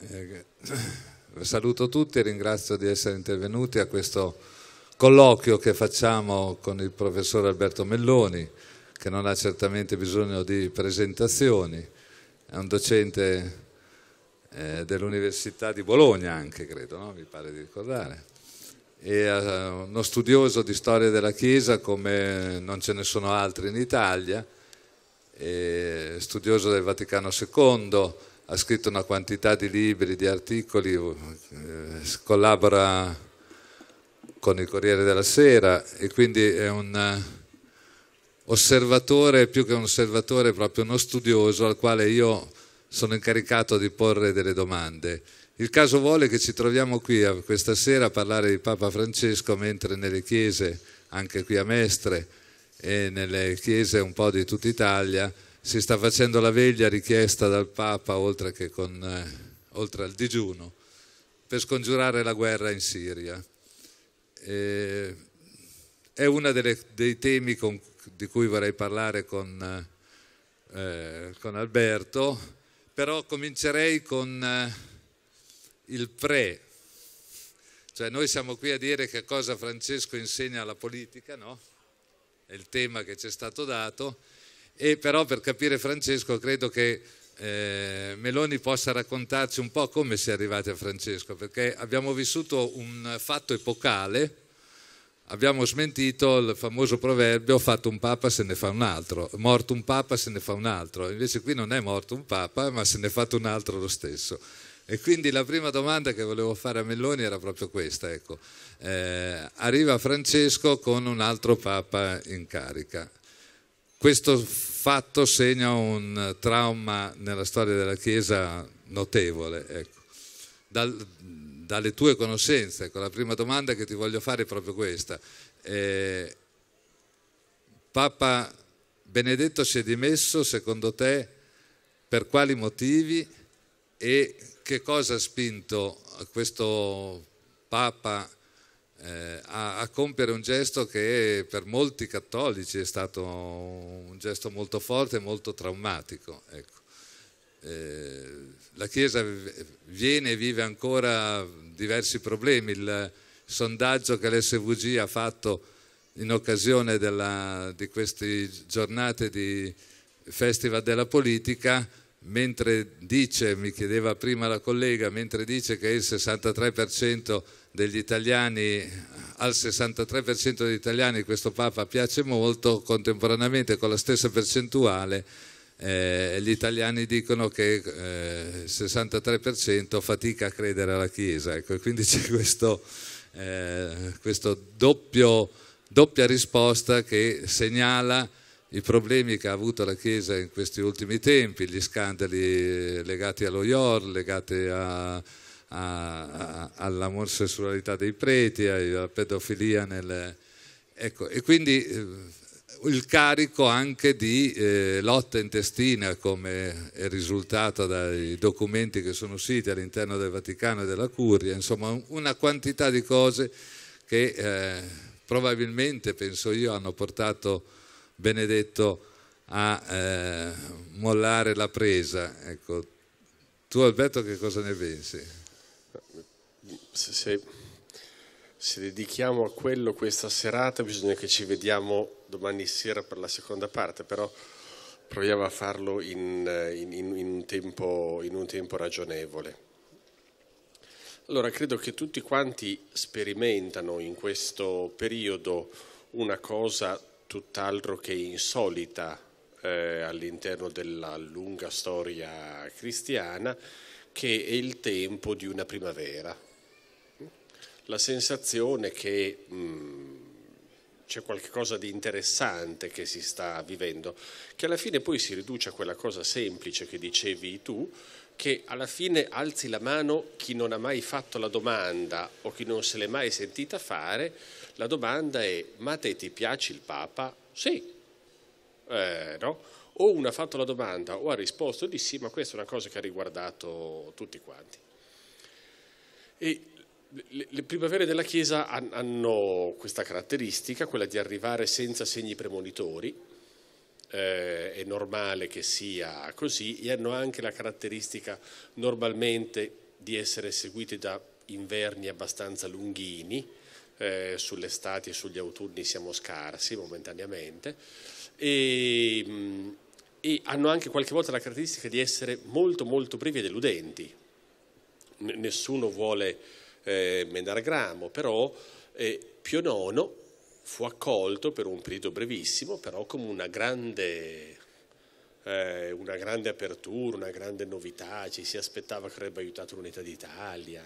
Eh, saluto tutti e ringrazio di essere intervenuti a questo colloquio che facciamo con il professor Alberto Melloni, che non ha certamente bisogno di presentazioni, è un docente eh, dell'Università di Bologna anche, credo, no? mi pare di ricordare, e eh, uno studioso di storia della Chiesa come non ce ne sono altri in Italia, studioso del Vaticano II, ha scritto una quantità di libri, di articoli, eh, collabora con il Corriere della Sera e quindi è un eh, osservatore, più che un osservatore, proprio uno studioso al quale io sono incaricato di porre delle domande. Il caso vuole che ci troviamo qui questa sera a parlare di Papa Francesco, mentre nelle chiese, anche qui a Mestre e nelle chiese un po' di tutta Italia, si sta facendo la veglia richiesta dal Papa, oltre che con, eh, oltre al digiuno, per scongiurare la guerra in Siria. E è uno dei temi con, di cui vorrei parlare con, eh, con Alberto, però comincerei con eh, il pre. Cioè noi siamo qui a dire che cosa Francesco insegna alla politica, no? È il tema che ci è stato dato e però per capire Francesco credo che eh, Meloni possa raccontarci un po' come si è arrivati a Francesco, perché abbiamo vissuto un fatto epocale, abbiamo smentito il famoso proverbio fatto un papa se ne fa un altro, morto un papa se ne fa un altro, invece qui non è morto un papa ma se ne è fatto un altro lo stesso. E quindi la prima domanda che volevo fare a Meloni era proprio questa, ecco. eh, arriva Francesco con un altro papa in carica. Questo fatto segna un trauma nella storia della Chiesa notevole. Ecco. Dal, dalle tue conoscenze, ecco, la prima domanda che ti voglio fare è proprio questa. Eh, Papa Benedetto si è dimesso, secondo te, per quali motivi e che cosa ha spinto questo Papa eh, a, a, compiere un gesto che per molti cattolici è stato un gesto molto forte e molto traumatico. Ecco. Eh, la Chiesa viene e vive ancora diversi problemi. Il sondaggio che l'SVG ha fatto in occasione della, di queste giornate di Festival della Politica, mentre dice, mi chiedeva prima la collega, mentre dice che il 63% degli italiani, al 63% degli italiani questo Papa piace molto, contemporaneamente con la stessa percentuale eh, gli italiani dicono che eh, il 63% fatica a credere alla Chiesa, ecco, quindi c'è questo, eh, questo doppio, doppia risposta che segnala i problemi che ha avuto la Chiesa in questi ultimi tempi, gli scandali legati allo IOR, legati a all'omosessualità dei preti, alla pedofilia. Nelle... Ecco, e quindi eh, il carico anche di eh, lotta intestina, come è risultato dai documenti che sono usciti all'interno del Vaticano e della Curia, insomma una quantità di cose che eh, probabilmente, penso io, hanno portato Benedetto a eh, mollare la presa. Ecco. Tu Alberto che cosa ne pensi? se, se, se dedichiamo a quello questa serata bisogna che ci vediamo domani sera per la seconda parte, però proviamo a farlo in, in, in, un, tempo, in un tempo ragionevole. Allora, credo che tutti quanti sperimentano in questo periodo una cosa tutt'altro che insolita eh, all'interno della lunga storia cristiana, che è il tempo di una primavera la sensazione che mm, c'è qualcosa di interessante che si sta vivendo, che alla fine poi si riduce a quella cosa semplice che dicevi tu, che alla fine alzi la mano chi non ha mai fatto la domanda o chi non se l'è mai sentita fare, la domanda è ma te ti piace il Papa? Sì. Eh, no? O uno ha fatto la domanda o ha risposto di sì, ma questa è una cosa che ha riguardato tutti quanti. E le primavere della Chiesa hanno questa caratteristica, quella di arrivare senza segni premonitori, eh, è normale che sia così, e hanno anche la caratteristica normalmente di essere seguite da inverni abbastanza lunghini, eh, sulle e sugli autunni siamo scarsi momentaneamente, e, mm, e hanno anche qualche volta la caratteristica di essere molto molto brevi e deludenti. N nessuno vuole eh, Menargramo, però eh, IX fu accolto per un periodo brevissimo, però come una grande, eh, una grande apertura, una grande novità, ci si aspettava che avrebbe aiutato l'Unità d'Italia.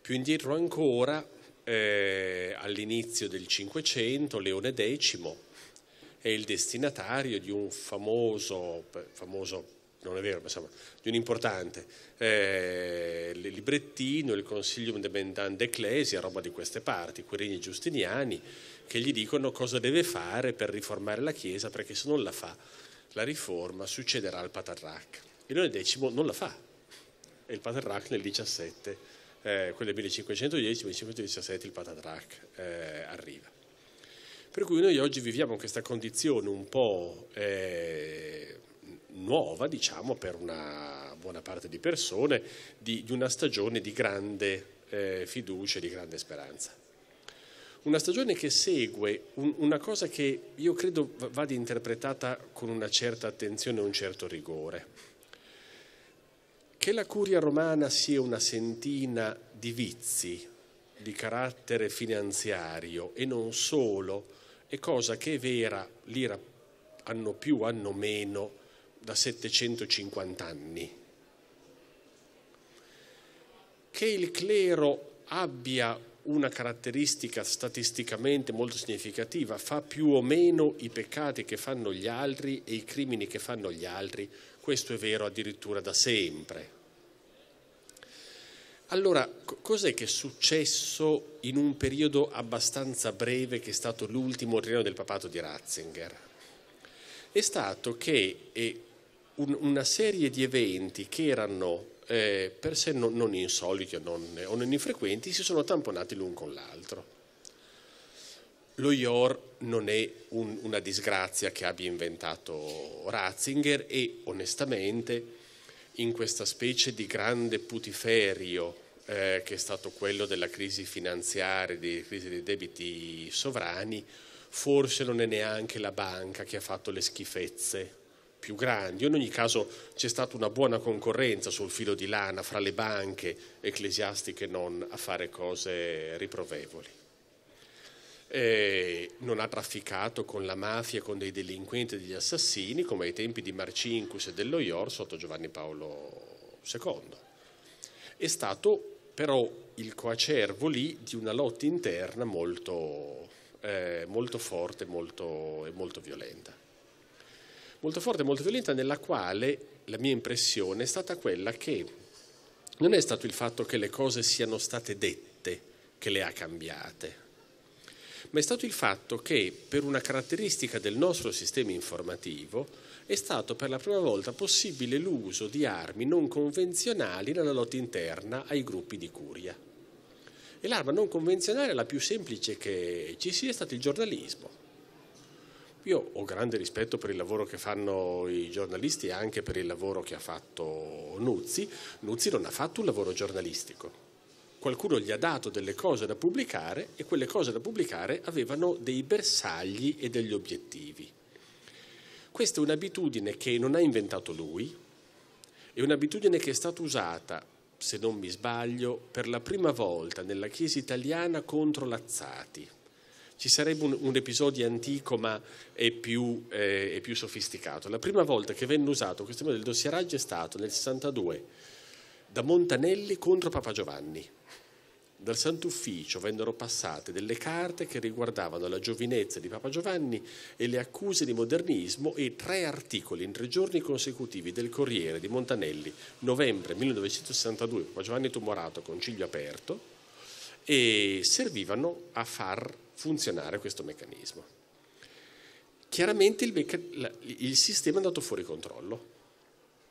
Più indietro ancora, eh, all'inizio del Cinquecento, Leone X è il destinatario di un famoso, famoso non è vero, ma insomma, di un importante eh, il librettino, il Consilium de Bendante Ecclesia, roba di queste parti, Quirini e Giustiniani, che gli dicono cosa deve fare per riformare la Chiesa, perché se non la fa la riforma succederà al Patarrac. E Leone X non la fa, e il Patarrac nel 17, eh, quello del 1510-1517 il Patarrac eh, arriva. Per cui noi oggi viviamo in questa condizione un po' eh, nuova diciamo, per una buona parte di persone, di, di una stagione di grande eh, fiducia e di grande speranza. Una stagione che segue un, una cosa che io credo vada interpretata con una certa attenzione e un certo rigore. Che la curia romana sia una sentina di vizi di carattere finanziario e non solo, è cosa che è vera, l'ira hanno più, hanno meno, da 750 anni. Che il clero abbia una caratteristica statisticamente molto significativa, fa più o meno i peccati che fanno gli altri e i crimini che fanno gli altri, questo è vero addirittura da sempre. Allora, cos'è che è successo in un periodo abbastanza breve che è stato l'ultimo ritorno del papato di Ratzinger? È stato che un, una serie di eventi che erano eh, per sé non, non insoliti o non, o non infrequenti, si sono tamponati l'un con l'altro. Lo IOR non è un, una disgrazia che abbia inventato Ratzinger e onestamente in questa specie di grande putiferio eh, che è stato quello della crisi finanziaria, della crisi dei debiti sovrani, forse non è neanche la banca che ha fatto le schifezze più grandi. In ogni caso c'è stata una buona concorrenza sul filo di lana fra le banche ecclesiastiche non a fare cose riprovevoli. E non ha trafficato con la mafia, con dei delinquenti e degli assassini, come ai tempi di Marcinkus e dello Ior sotto Giovanni Paolo II. È stato però il coacervo lì di una lotta interna molto, eh, molto forte molto, e molto violenta molto forte, e molto violenta, nella quale la mia impressione è stata quella che non è stato il fatto che le cose siano state dette che le ha cambiate, ma è stato il fatto che per una caratteristica del nostro sistema informativo è stato per la prima volta possibile l'uso di armi non convenzionali nella lotta interna ai gruppi di curia. E l'arma non convenzionale, la più semplice che ci sia, è stato il giornalismo io ho grande rispetto per il lavoro che fanno i giornalisti e anche per il lavoro che ha fatto Nuzzi. Nuzzi non ha fatto un lavoro giornalistico. Qualcuno gli ha dato delle cose da pubblicare e quelle cose da pubblicare avevano dei bersagli e degli obiettivi. Questa è un'abitudine che non ha inventato lui, è un'abitudine che è stata usata, se non mi sbaglio, per la prima volta nella Chiesa italiana contro Lazzati ci sarebbe un, un episodio antico ma è più, eh, è più, sofisticato. La prima volta che venne usato questo tema del dossieraggio è stato nel 62 da Montanelli contro Papa Giovanni. Dal Sant'Ufficio vennero passate delle carte che riguardavano la giovinezza di Papa Giovanni e le accuse di modernismo e tre articoli in tre giorni consecutivi del Corriere di Montanelli, novembre 1962, Papa Giovanni tumorato concilio aperto, e servivano a far funzionare questo meccanismo. Chiaramente il, mecca- la, il sistema è andato fuori controllo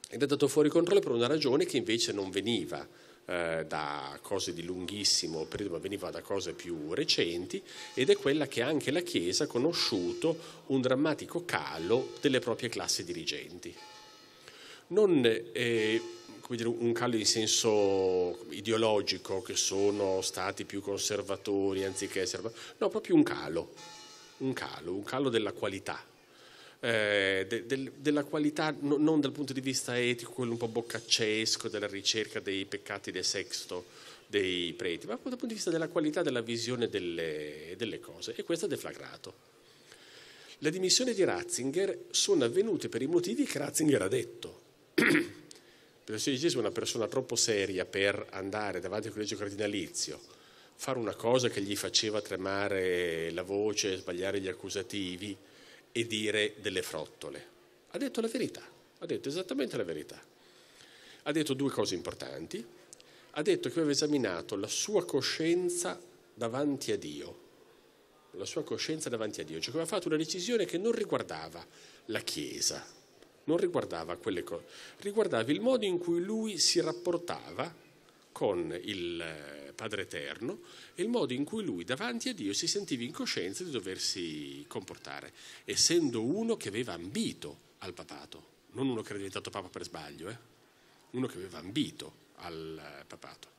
ed è andato fuori controllo per una ragione che invece non veniva eh, da cose di lunghissimo periodo, ma veniva da cose più recenti ed è quella che anche la Chiesa ha conosciuto un drammatico calo delle proprie classi dirigenti. Non, eh, dire, un calo in senso ideologico, che sono stati più conservatori anziché essere... No, proprio un calo, un calo, un calo della qualità. Eh, de, de, della qualità no, non dal punto di vista etico, quello un po' boccaccesco della ricerca dei peccati del sesto dei preti, ma dal punto di vista della qualità della visione delle, delle cose. E questo è deflagrato. Le dimissioni di Ratzinger sono avvenute per i motivi che Ratzinger ha detto. Perché se è una persona troppo seria per andare davanti al collegio cardinalizio, fare una cosa che gli faceva tremare la voce, sbagliare gli accusativi e dire delle frottole. Ha detto la verità, ha detto esattamente la verità. Ha detto due cose importanti. Ha detto che aveva esaminato la sua coscienza davanti a Dio, la sua coscienza davanti a Dio, cioè che aveva fatto una decisione che non riguardava la Chiesa, non riguardava quelle cose, riguardava il modo in cui lui si rapportava con il eh, Padre Eterno e il modo in cui lui davanti a Dio si sentiva in coscienza di doversi comportare, essendo uno che aveva ambito al papato, non uno che era diventato papa per sbaglio, eh? uno che aveva ambito al eh, papato.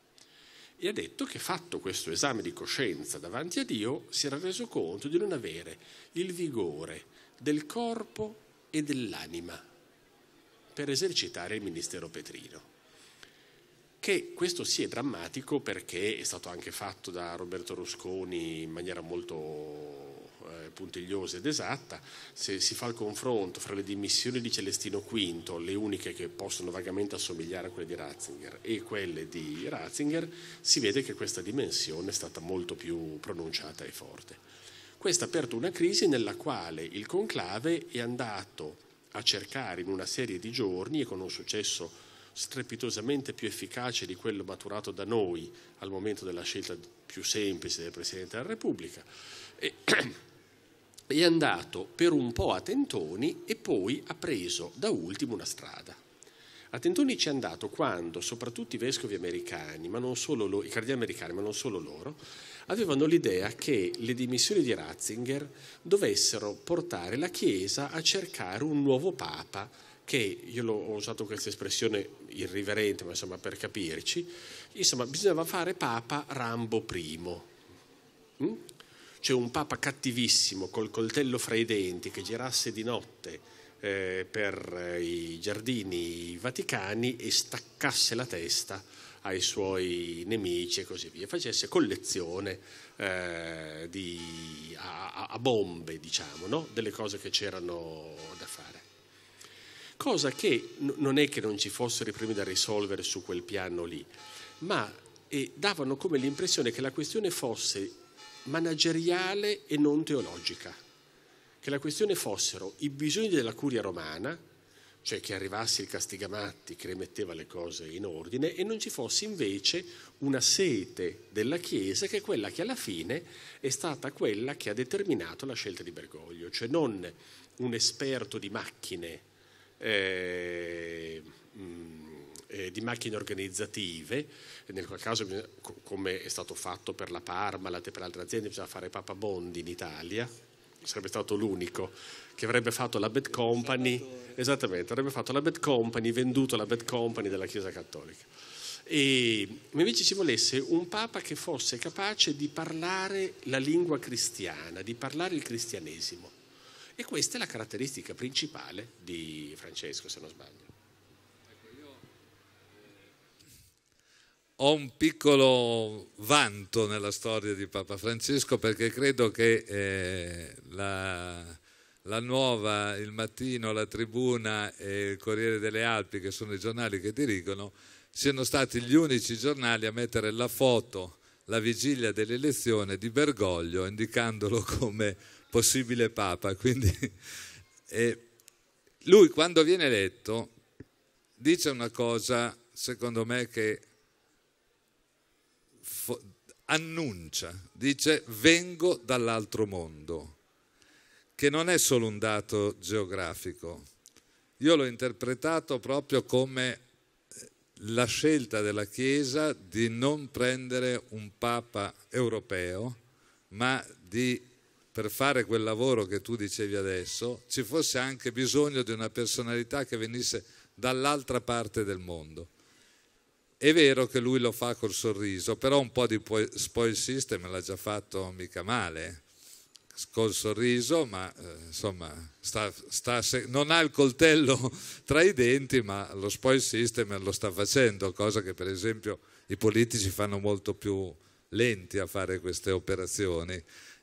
E ha detto che fatto questo esame di coscienza davanti a Dio si era reso conto di non avere il vigore del corpo e dell'anima per esercitare il ministero Petrino. Che questo sia drammatico perché è stato anche fatto da Roberto Rusconi in maniera molto eh, puntigliosa ed esatta, se si fa il confronto fra le dimissioni di Celestino V, le uniche che possono vagamente assomigliare a quelle di Ratzinger, e quelle di Ratzinger, si vede che questa dimensione è stata molto più pronunciata e forte. Questa ha aperto una crisi nella quale il conclave è andato a cercare in una serie di giorni e con un successo strepitosamente più efficace di quello maturato da noi al momento della scelta più semplice del Presidente della Repubblica. E è andato per un po' a tentoni e poi ha preso da ultimo una strada. A tentoni ci è andato quando soprattutto i vescovi americani, ma non solo lo, i cardinali americani, ma non solo loro, avevano l'idea che le dimissioni di Ratzinger dovessero portare la Chiesa a cercare un nuovo Papa che, io ho usato questa espressione irriverente, ma insomma per capirci, insomma bisognava fare Papa Rambo I. Mm? Cioè un Papa cattivissimo, col coltello fra i denti, che girasse di notte eh, per eh, i giardini vaticani e staccasse la testa ai suoi nemici e così via, facesse collezione eh, di, a, a, bombe, diciamo, no? delle cose che c'erano da fare. Cosa che n- non è che non ci fossero i primi da risolvere su quel piano lì, ma eh, davano come l'impressione che la questione fosse manageriale e non teologica, che la questione fossero i bisogni della curia romana, cioè che arrivasse il castigamatti che rimetteva le cose in ordine e non ci fosse invece una sete della Chiesa che è quella che alla fine è stata quella che ha determinato la scelta di Bergoglio, cioè non un esperto di macchine, eh, mm, eh, di macchine organizzative, nel qual caso come è stato fatto per la Parmalat e per altre aziende bisogna fare Papa Bondi in Italia, sarebbe stato l'unico che avrebbe fatto la Bad Company, esattamente, avrebbe fatto la Bad Company, venduto la Bad Company della Chiesa Cattolica. E, invece ci volesse un Papa che fosse capace di parlare la lingua cristiana, di parlare il cristianesimo. E questa è la caratteristica principale di Francesco, se non sbaglio. ho un piccolo vanto nella storia di Papa Francesco perché credo che eh, la, la Nuova, il Mattino, la Tribuna e il Corriere delle Alpi, che sono i giornali che dirigono, siano stati gli unici giornali a mettere la foto la vigilia dell'elezione di Bergoglio, indicandolo come possibile Papa. Quindi, eh, lui quando viene eletto dice una cosa, secondo me, che annuncia, dice vengo dall'altro mondo che non è solo un dato geografico. Io l'ho interpretato proprio come eh, la scelta della Chiesa di non prendere un Papa europeo, ma di, per fare quel lavoro che tu dicevi adesso, ci fosse anche bisogno di una personalità che venisse dall'altra parte del mondo. È vero che lui lo fa col sorriso, però un po' di spoil system l'ha già fatto mica male col sorriso, ma eh, insomma sta, sta non ha il coltello tra i denti, ma lo spoil system lo sta facendo, cosa che per esempio i politici fanno molto più lenti a fare queste operazioni.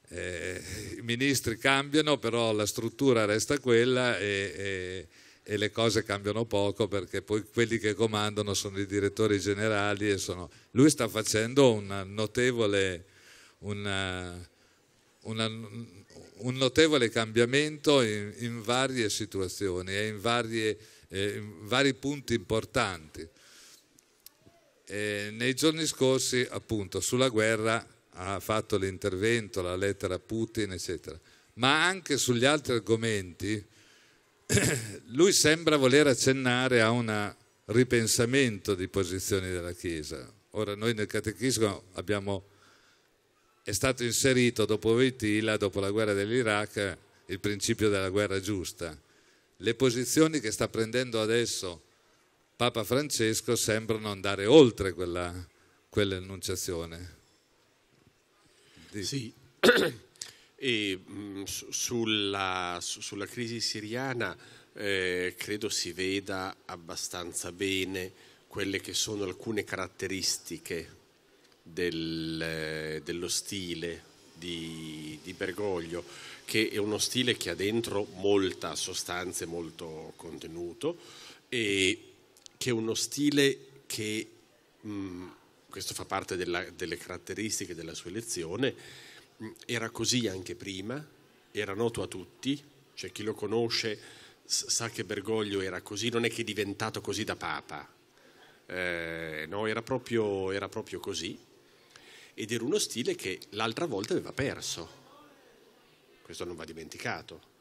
Eh, I ministri cambiano, però la struttura resta quella e, e, e, le cose cambiano poco perché poi quelli che comandano sono i direttori generali e sono... Lui sta facendo un notevole... Una, una, un notevole cambiamento in, in, varie situazioni e in, varie, eh, in vari punti importanti. E nei giorni scorsi, appunto, sulla guerra ha fatto l'intervento, la lettera a Putin, eccetera, ma anche sugli altri argomenti lui sembra voler accennare a un ripensamento di posizioni della Chiesa. Ora noi nel Catechismo abbiamo è stato inserito dopo Vitila, dopo la guerra dell'Iraq, il principio della guerra giusta. Le posizioni che sta prendendo adesso Papa Francesco sembrano andare oltre quella, quell'enunciazione. Dico. Sì, e, mm, sulla, sulla, crisi siriana eh, credo si veda abbastanza bene quelle che sono alcune caratteristiche del, eh, dello stile di, di, Bergoglio, che è uno stile che ha dentro molta sostanza e molto contenuto, e che è uno stile che, mh, mm, questo fa parte della, delle caratteristiche della sua elezione, mh, mm, era così anche prima, era noto a tutti, cioè chi lo conosce sa che Bergoglio era così, non è che è diventato così da papa, eh, no, era proprio, era proprio così ed era uno stile che l'altra volta aveva perso. Questo non va dimenticato.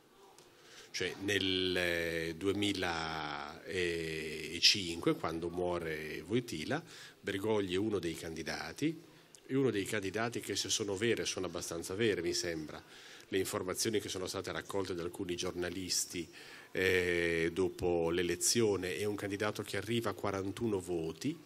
Cioè nel 2005, eh, quando muore Voitila, Bergogli è uno dei candidati, e uno dei candidati che se sono vere, sono abbastanza vere mi sembra, le informazioni che sono state raccolte da alcuni giornalisti eh, dopo l'elezione, è un candidato che arriva a 41 voti,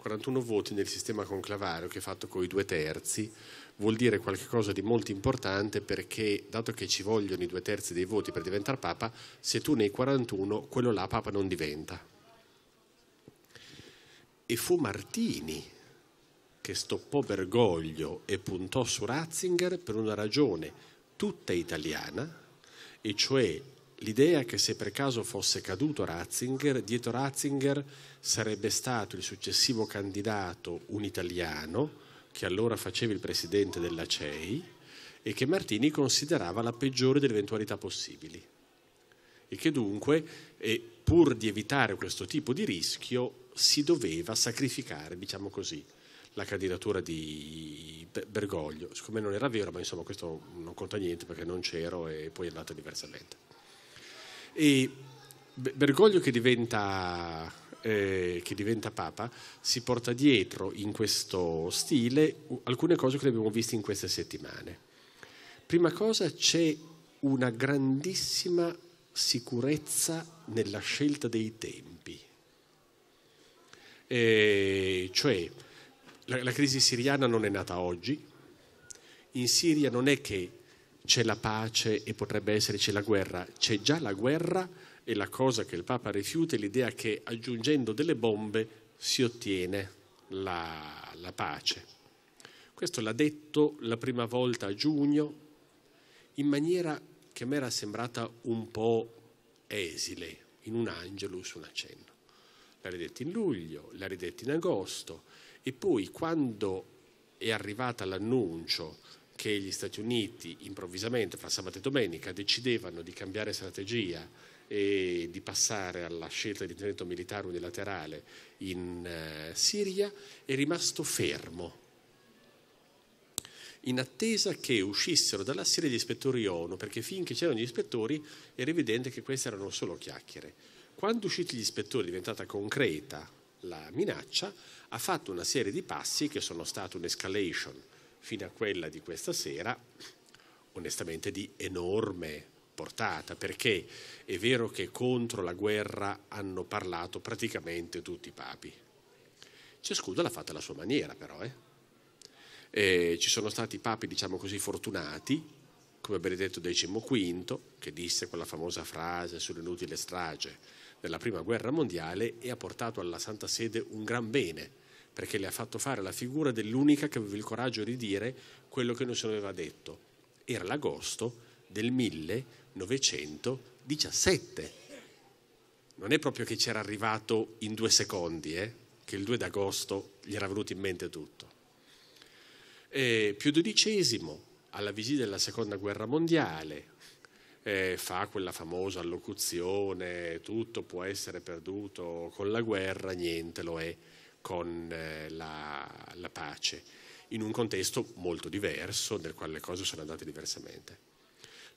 41 voti nel sistema conclavario che è fatto con i due terzi vuol dire qualcosa di molto importante perché dato che ci vogliono i due terzi dei voti per diventare Papa, se tu nei 41 quello là Papa non diventa. E fu Martini che stoppò Bergoglio e puntò su Ratzinger per una ragione tutta italiana, e cioè L'idea che se per caso fosse caduto Ratzinger, dietro Ratzinger sarebbe stato il successivo candidato un italiano, che allora faceva il presidente della CEI, e che Martini considerava la peggiore delle eventualità possibili. E che dunque, e pur di evitare questo tipo di rischio, si doveva sacrificare, diciamo così, la candidatura di Bergoglio. Siccome non era vero, ma insomma questo non conta niente perché non c'ero e poi è andata diversamente. E Bergoglio che diventa, eh, che diventa, Papa si porta dietro in questo stile alcune cose che abbiamo visto in queste settimane. Prima cosa c'è una grandissima sicurezza nella scelta dei tempi. E eh, cioè la, la crisi siriana non è nata oggi, in Siria non è che c'è la pace e potrebbe esserci la guerra, c'è già la guerra e la cosa che il Papa rifiuta è l'idea che aggiungendo delle bombe si ottiene la, la pace. Questo l'ha detto la prima volta a giugno in maniera che a me era sembrata un po' esile, in un angelus, un accenno. L'ha ridetta in luglio, l'ha ridetta in agosto e poi quando è arrivata l'annuncio che gli Stati Uniti improvvisamente, fra sabato e domenica, decidevano di cambiare strategia e di passare alla scelta di intervento militare unilaterale in eh, Siria, è rimasto fermo in attesa che uscissero dalla Siria gli ispettori ONU, perché finché c'erano gli ispettori era evidente che queste erano solo chiacchiere. Quando usciti gli ispettori è diventata concreta la minaccia, ha fatto una serie di passi che sono stati un'escalation fino a quella di questa sera, onestamente di enorme portata, perché è vero che contro la guerra hanno parlato praticamente tutti i papi. Ciascuno l'ha fatta alla sua maniera però. Eh? E ci sono stati papi, diciamo così, fortunati, come Benedetto XV, che disse quella famosa frase sull'inutile strage della Prima Guerra Mondiale e ha portato alla Santa Sede un gran bene perché le ha fatto fare la figura dell'unica che aveva il coraggio di dire quello che non se lo aveva detto. Era l'agosto del 1917. Non è proprio che c'era arrivato in due secondi, eh? che il 2 d'agosto gli era venuto in mente tutto. Eh, più dodicesimo, alla vigilia della seconda guerra mondiale, eh, fa quella famosa allocuzione, tutto può essere perduto con la guerra, niente lo è con eh, la, la pace, in un contesto molto diverso nel quale le cose sono andate diversamente.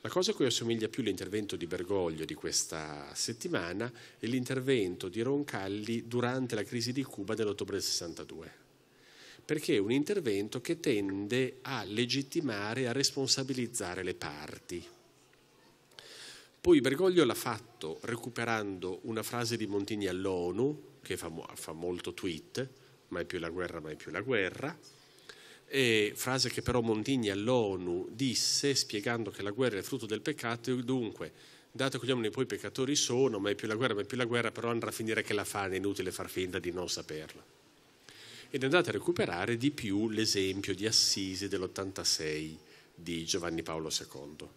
La cosa a cui assomiglia più l'intervento di Bergoglio di questa settimana è l'intervento di Roncalli durante la crisi di Cuba dell'ottobre del 62, perché è un intervento che tende a legittimare e a responsabilizzare le parti. Poi Bergoglio l'ha fatto recuperando una frase di Montini all'ONU, che fa, fa molto tweet, mai più la guerra, mai più la guerra, e frase che però Montigny all'ONU disse spiegando che la guerra è il frutto del peccato e dunque, dato che gli uomini poi peccatori sono, mai più la guerra, mai più la guerra, però andrà a finire che la fanno, è inutile far finta di non saperla. Ed andate a recuperare di più l'esempio di Assisi dell'86 di Giovanni Paolo II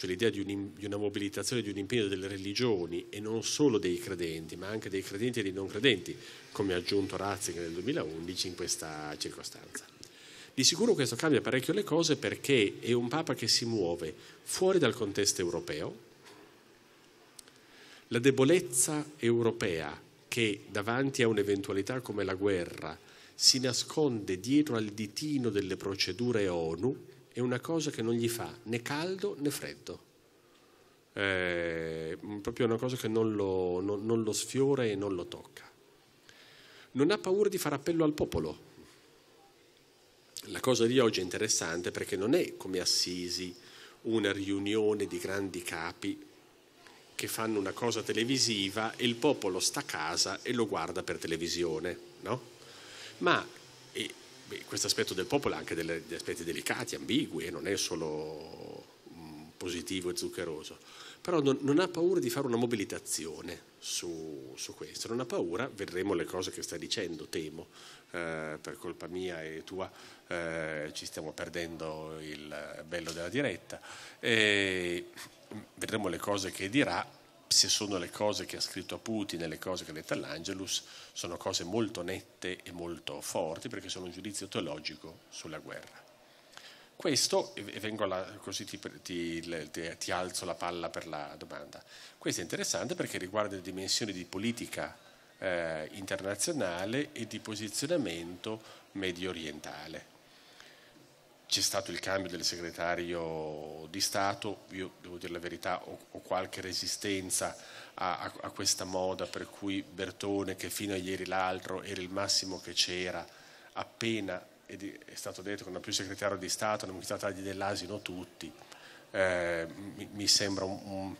cioè l'idea di, un, di, una mobilitazione, di un impegno delle religioni e non solo dei credenti, ma anche dei credenti e dei non credenti, come ha aggiunto Ratzinger nel 2011 in questa circostanza. Di sicuro questo cambia parecchio le cose perché è un Papa che si muove fuori dal contesto europeo, la debolezza europea che davanti a un'eventualità come la guerra si nasconde dietro al ditino delle procedure ONU è una cosa che non gli fa né caldo né freddo. È proprio una cosa che non lo, non, non lo sfiora e non lo tocca. Non ha paura di fare appello al popolo. La cosa di oggi è interessante perché non è come Assisi una riunione di grandi capi che fanno una cosa televisiva e il popolo sta a casa e lo guarda per televisione, no? Ma questo aspetto del popolo ha anche degli aspetti delicati, ambigui, e non è solo mm, positivo e zuccheroso, però non, non ha paura di fare una mobilitazione su, su, questo, non ha paura, vedremo le cose che sta dicendo, temo, eh, per colpa mia e tua eh, ci stiamo perdendo il bello della diretta, e mm, vedremo le cose che dirà se sono le cose che ha scritto Putin e le cose che ha detto all'Angelus, sono cose molto nette e molto forti perché sono un giudizio teologico sulla guerra. Questo, e alla, così ti, ti, ti, alzo la palla per la domanda, questo è interessante perché riguarda le dimensioni di politica eh, internazionale e di posizionamento medio orientale c'è stato il cambio del segretario di Stato, io devo dire la verità, ho, ho qualche resistenza a, a, a, questa moda per cui Bertone, che fino a ieri l'altro era il massimo che c'era, appena è, è stato detto che non è più segretario di Stato, non mi a tagliare dell'asino tutti, eh, mi, mi, sembra un, un,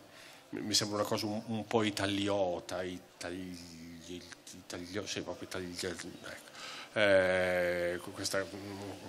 mi, sembra una cosa un, un po' italiota, itali, itali, itali, cioè, proprio itali, ecco eh, questa,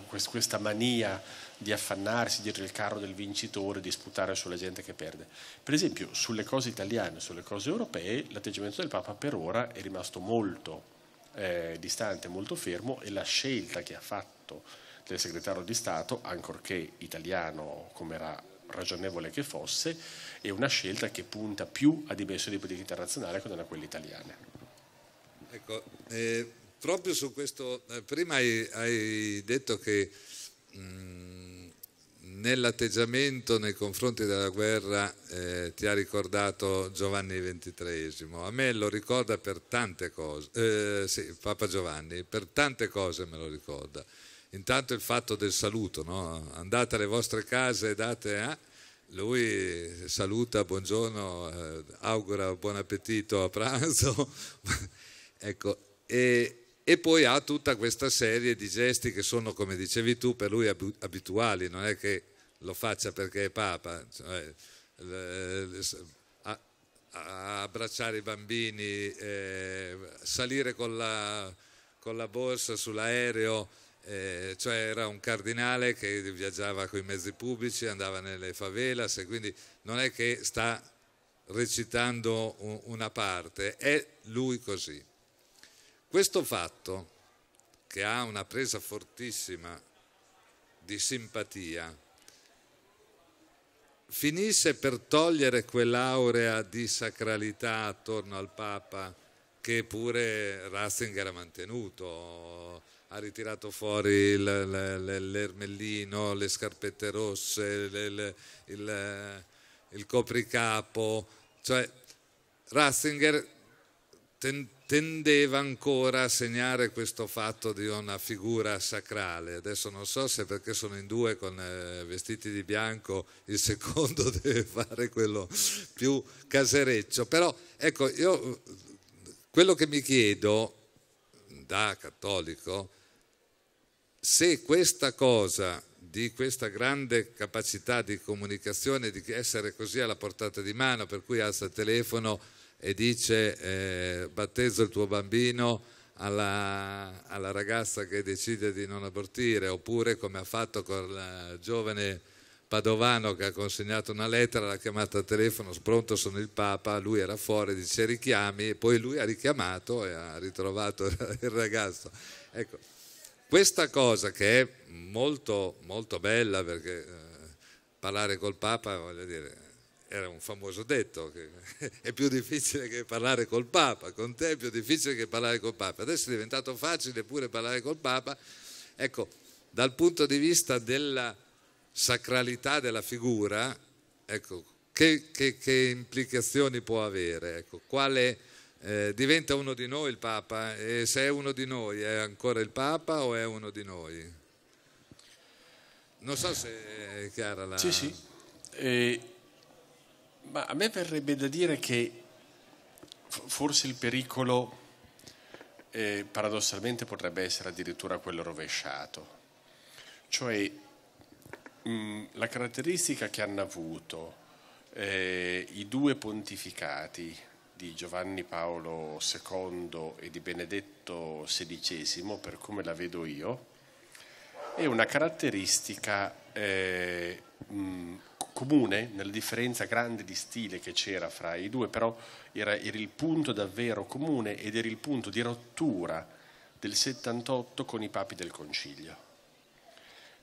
questa, mania di affannarsi dietro il carro del vincitore, di sputare sulla gente che perde. Per esempio, sulle cose italiane, sulle cose europee, l'atteggiamento del Papa per ora è rimasto molto eh, distante, molto fermo e la scelta che ha fatto del segretario di Stato, ancorché italiano come era ragionevole che fosse, è una scelta che punta più a dimensioni di politica internazionale che non a quelle italiane. Ecco, eh proprio su questo, eh, prima hai, hai detto che mh, mm, nell'atteggiamento nei confronti della guerra eh, ti ha ricordato Giovanni XXIII, a me lo ricorda per tante cose, eh, sì, Papa Giovanni, per tante cose me lo ricorda. Intanto il fatto del saluto, no? andate alle vostre case e date a... Eh? lui saluta, buongiorno, eh, augura buon appetito a pranzo. ecco, e, e poi ha tutta questa serie di gesti che sono, come dicevi tu, per lui abituali, non è che lo faccia perché è Papa, cioè, a, a abbracciare i bambini, eh, salire con la, con la, borsa sull'aereo, eh, cioè era un cardinale che viaggiava con i mezzi pubblici, andava nelle favelas, e quindi non è che sta recitando una parte, è lui così. Questo fatto, che ha una presa fortissima di simpatia, finisce per togliere quell'aurea di sacralità attorno al Papa che pure Ratzinger ha mantenuto, ha ritirato fuori l'ermellino, le scarpette rosse, il, il, il copricapo, cioè Ratzinger tendeva ancora a segnare questo fatto di una figura sacrale. Adesso non so se perché sono in due con eh, vestiti di bianco, il secondo deve fare quello più casereccio. Però ecco, io quello che mi chiedo da cattolico, se questa cosa di questa grande capacità di comunicazione, di essere così alla portata di mano, per cui alza il telefono, e dice eh, battezzo il tuo bambino alla, alla, ragazza che decide di non abortire, oppure come ha fatto con il giovane Padovano che ha consegnato una lettera, l'ha chiamata al telefono, spronto sono il Papa, lui era fuori, dice richiami, e poi lui ha richiamato e ha ritrovato il ragazzo. Ecco, questa cosa che è molto, molto bella perché eh, parlare col Papa, voglio dire, era un famoso detto, che è più difficile che parlare col Papa, con te è più difficile che parlare col Papa. Adesso è diventato facile pure parlare col Papa. Ecco, dal punto di vista della sacralità della figura, ecco, che, che, che, implicazioni può avere? Ecco, quale, eh, diventa uno di noi il Papa? E se è uno di noi, è ancora il Papa o è uno di noi? Non so se è chiara la... Sì, sì. E ma a me verrebbe da dire che forse il pericolo eh, paradossalmente potrebbe essere addirittura quello rovesciato, cioè mh, mm, la caratteristica che hanno avuto eh, i due pontificati di Giovanni Paolo II e di Benedetto XVI, per come la vedo io, è una caratteristica eh, mh, mm, comune, nella differenza grande di stile che c'era fra i due, però era, era, il punto davvero comune ed era il punto di rottura del 78 con i papi del concilio.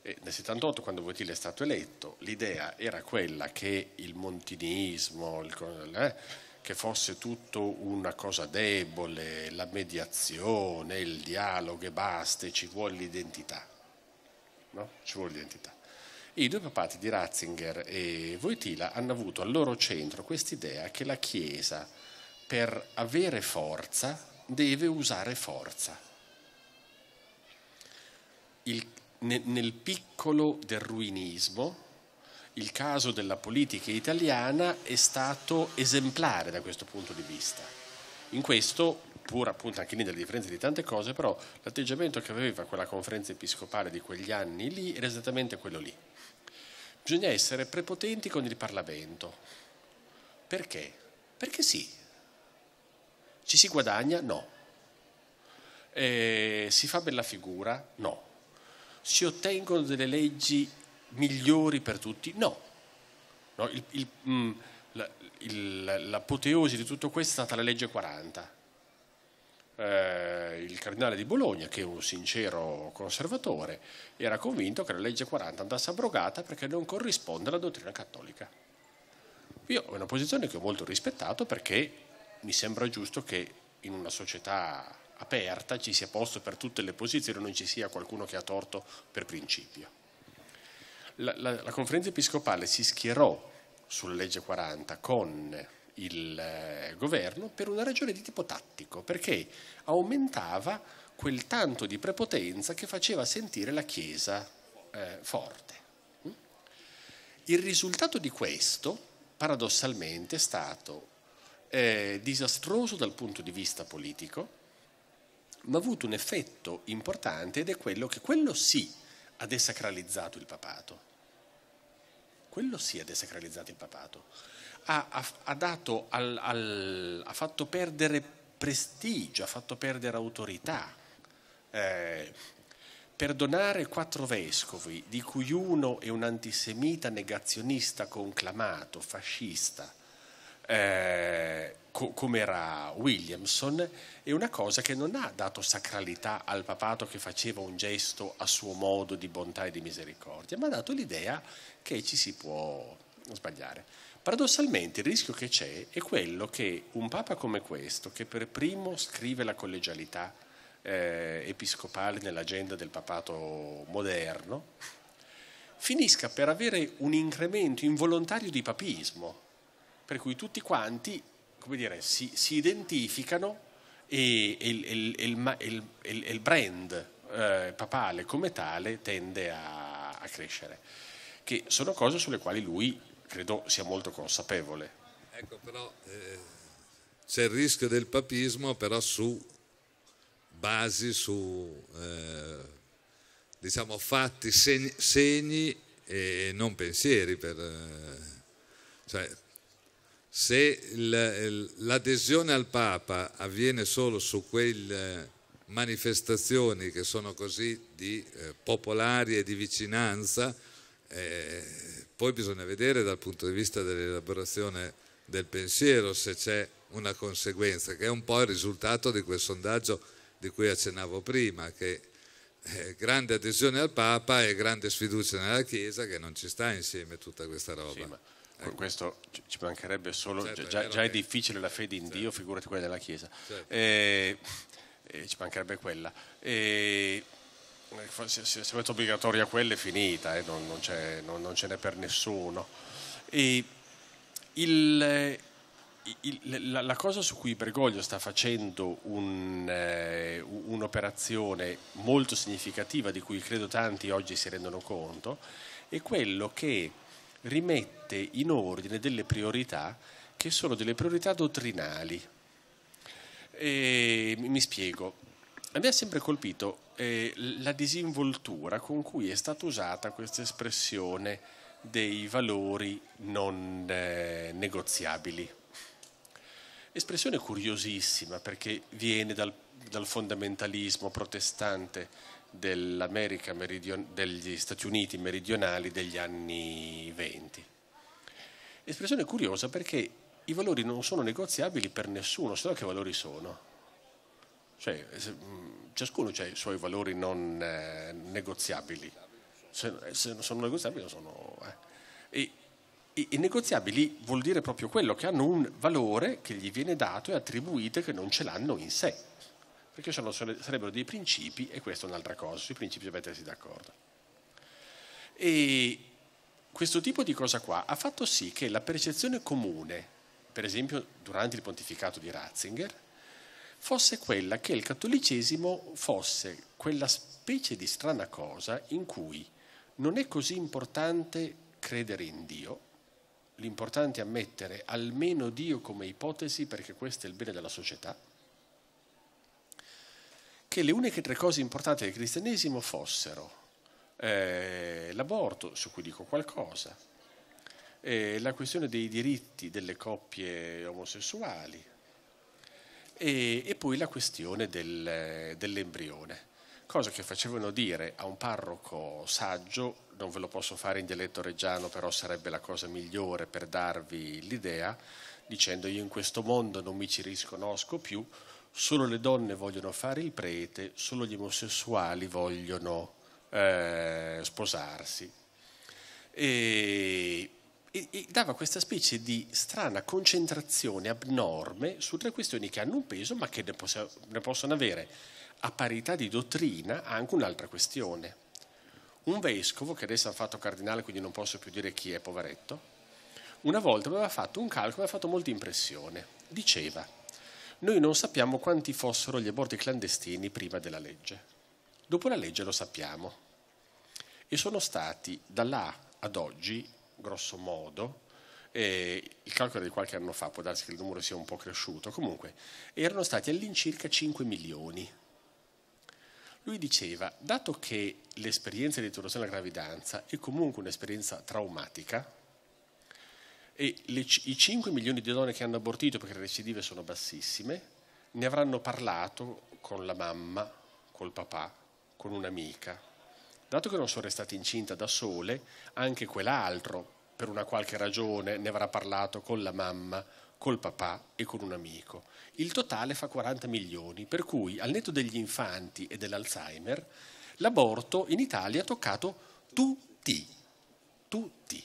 E nel 78, quando Voitile è stato eletto, l'idea era quella che il montinismo, il, eh, che fosse tutto una cosa debole, la mediazione, il dialogo e basta, ci vuole l'identità. No? Ci vuole l'identità. I due papati di Ratzinger e Voitila hanno avuto al loro centro quest'idea che la Chiesa, per avere forza, deve usare forza. Il, nel, nel piccolo del ruinismo, il caso della politica italiana è stato esemplare da questo punto di vista. In questo, pur appunto anche lì delle differenze di tante cose, però l'atteggiamento che aveva quella conferenza episcopale di quegli anni lì era esattamente quello lì. Bisogna essere prepotenti con il Parlamento. Perché? Perché sì. Ci si guadagna? No. E eh, si fa bella figura? No. Si ottengono delle leggi migliori per tutti? No. no il, il, mh, mm, la, il, l'apoteosi di tutto questo è stata la legge 40 eh, il cardinale di Bologna, che è un sincero conservatore, era convinto che la legge 40 andasse abrogata perché non corrisponde alla dottrina cattolica. Io ho una posizione che ho molto rispettato perché mi sembra giusto che in una società aperta ci sia posto per tutte le posizioni, non ci sia qualcuno che ha torto per principio. La, la, la conferenza episcopale si schierò sulla legge 40 con il eh, governo per una ragione di tipo tattico, perché aumentava quel tanto di prepotenza che faceva sentire la Chiesa eh, forte. Mm? Il risultato di questo, paradossalmente, è stato eh, disastroso dal punto di vista politico, ma ha avuto un effetto importante ed è quello che quello sì ha desacralizzato il papato. Quello sì ha desacralizzato il papato ha, ha, dato al, al, ha fatto perdere prestigio, ha fatto perdere autorità. Eh, perdonare quattro vescovi, di cui uno è un antisemita negazionista conclamato, fascista, eh, co- come era Williamson, è una cosa che non ha dato sacralità al papato che faceva un gesto a suo modo di bontà e di misericordia, ma ha dato l'idea che ci si può sbagliare. Paradossalmente il rischio che c'è è quello che un Papa come questo, che per primo scrive la collegialità eh, episcopale nell'agenda del papato moderno, finisca per avere un incremento involontario di papismo, per cui tutti quanti dire, si, si, identificano e, e, il, e, il, il, il, brand eh, papale come tale tende a, a crescere, che sono cose sulle quali lui credo sia molto consapevole. Ecco, però eh, c'è il rischio del papismo, però su basi, su eh, diciamo fatti, segni, segni, e non pensieri. Per, eh, cioè, se l'adesione al Papa avviene solo su quelle manifestazioni che sono così di, eh, popolari e di vicinanza, eh, poi bisogna vedere dal punto di vista dell'elaborazione del pensiero se c'è una conseguenza, che è un po' il risultato di quel sondaggio di cui accennavo prima, che eh, grande adesione al Papa e grande sfiducia nella Chiesa che non ci sta insieme tutta questa roba. Sì, ma ecco. questo ci mancherebbe solo, certo, cioè, già, già, è difficile la fede in certo. Dio, figurati quella della Chiesa. Certo. Eh, eh, ci mancherebbe quella. Eh, eh, se, se metto obbligatoria quella è finita, eh, non, non, non, non, ce n'è per nessuno. Eh, il, il, la, la, cosa su cui Bergoglio sta facendo un, eh, un'operazione molto significativa, di cui credo tanti oggi si rendono conto, è quello che rimette in ordine delle priorità che sono delle priorità dottrinali. E mi spiego, a me ha sempre colpito eh, la disinvoltura con cui è stata usata questa espressione dei valori non eh, negoziabili. Espressione curiosissima perché viene dal, dal fondamentalismo protestante dell'America meridion- degli Stati Uniti meridionali degli anni 20. Espressione curiosa perché i valori non sono negoziabili per nessuno, se no che valori sono? Cioè, mm, ciascuno ha i suoi valori non eh, negoziabili. Se, eh, se, sono negoziabili sono... Eh. E, i, I negoziabili vuol dire proprio quello, che hanno un valore che gli viene dato e attribuito che non ce l'hanno in sé, perché sono, sarebbero dei principi e questa è un'altra cosa, sui principi deve mettersi d'accordo. E questo tipo di cosa qua ha fatto sì che la percezione comune, per esempio durante il pontificato di Ratzinger, fosse quella che il cattolicesimo fosse quella specie di strana cosa in cui non è così importante credere in Dio, l'importante è ammettere almeno Dio come ipotesi perché questo è il bene della società, che le uniche tre cose importanti del cristianesimo fossero eh, l'aborto, su cui dico qualcosa, eh, la questione dei diritti delle coppie omosessuali, e, e poi la questione del, dell'embrione, cosa che facevano dire a un parroco saggio, non ve lo posso fare in dialetto reggiano, però sarebbe la cosa migliore per darvi l'idea, dicendo io in questo mondo non mi ci riconosco più, solo le donne vogliono fare il prete, solo gli omosessuali vogliono eh, sposarsi. E e, e dava questa specie di strana concentrazione abnorme su tre questioni che hanno un peso ma che ne, possa, ne possono avere a parità di dottrina anche un'altra questione. Un vescovo, che adesso ha fatto cardinale quindi non posso più dire chi è, poveretto, una volta aveva fatto un calcolo e ha fatto molta impressione. Diceva, noi non sappiamo quanti fossero gli aborti clandestini prima della legge. Dopo la legge lo sappiamo. E sono stati da là ad oggi grosso modo, il calcolo di qualche anno fa, può darsi che il numero sia un po' cresciuto, comunque erano stati all'incirca 5 milioni. Lui diceva, dato che l'esperienza di interruzione della gravidanza è comunque un'esperienza traumatica, e le, i 5 milioni di donne che hanno abortito perché le recidive sono bassissime, ne avranno parlato con la mamma, col papà, con un'amica, Dato che non sono restate incinta da sole, anche quell'altro, per una qualche ragione, ne avrà parlato con la mamma, col papà e con un amico. Il totale fa 40 milioni, per cui al netto degli infanti e dell'Alzheimer, l'aborto in Italia ha toccato tutti, tutti.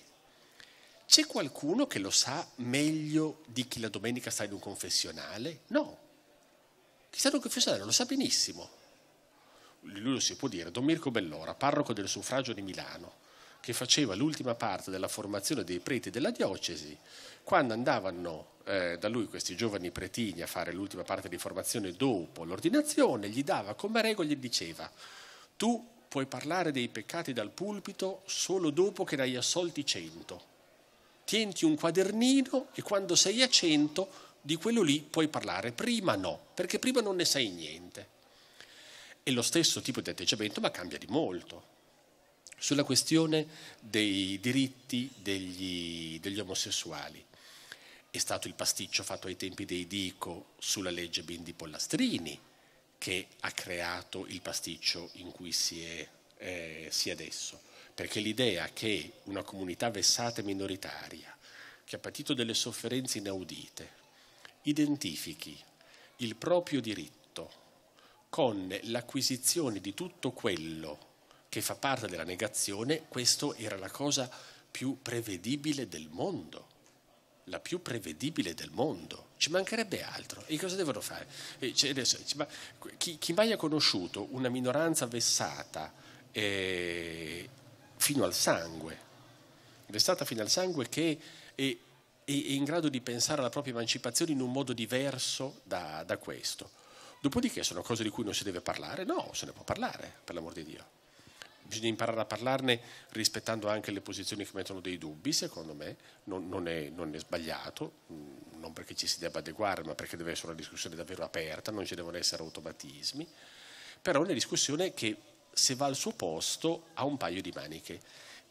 C'è qualcuno che lo sa meglio di chi la domenica sta in un confessionale? No. Chi sta in un confessionale lo sa benissimo lui lo si può dire, Don Mirko Bellora, parroco del suffragio di Milano, che faceva l'ultima parte della formazione dei preti della diocesi, quando andavano eh, da lui questi giovani pretini a fare l'ultima parte di formazione dopo l'ordinazione, gli dava come regola, gli diceva, tu puoi parlare dei peccati dal pulpito solo dopo che ne hai assolti cento. Tienti un quadernino e quando sei a cento di quello lì puoi parlare, prima no, perché prima non ne sai niente. È lo stesso tipo di atteggiamento, ma cambia di molto. Sulla questione dei diritti degli, degli omosessuali è stato il pasticcio fatto ai tempi dei Dico sulla legge Bindi-Pollastrini che ha creato il pasticcio in cui si è, eh, si è adesso. Perché l'idea che una comunità vessata e minoritaria, che ha patito delle sofferenze inaudite, identifichi il proprio diritto con l'acquisizione di tutto quello che fa parte della negazione, questa era la cosa più prevedibile del mondo, la più prevedibile del mondo. Ci mancherebbe altro. E cosa devono fare? Adesso, chi, chi, mai ha conosciuto una minoranza vessata eh, fino al sangue, vessata fino al sangue che è, è, in grado di pensare alla propria emancipazione in un modo diverso da, da questo? Dopodiché sono cose di cui non si deve parlare? No, se ne può parlare, per l'amor di Dio. Bisogna imparare a parlarne rispettando anche le posizioni che mettono dei dubbi, secondo me non, non, è, non è sbagliato, mm, non perché ci si debba adeguare, ma perché deve essere una discussione davvero aperta, non ci devono essere automatismi, però è una discussione che se va al suo posto ha un paio di maniche.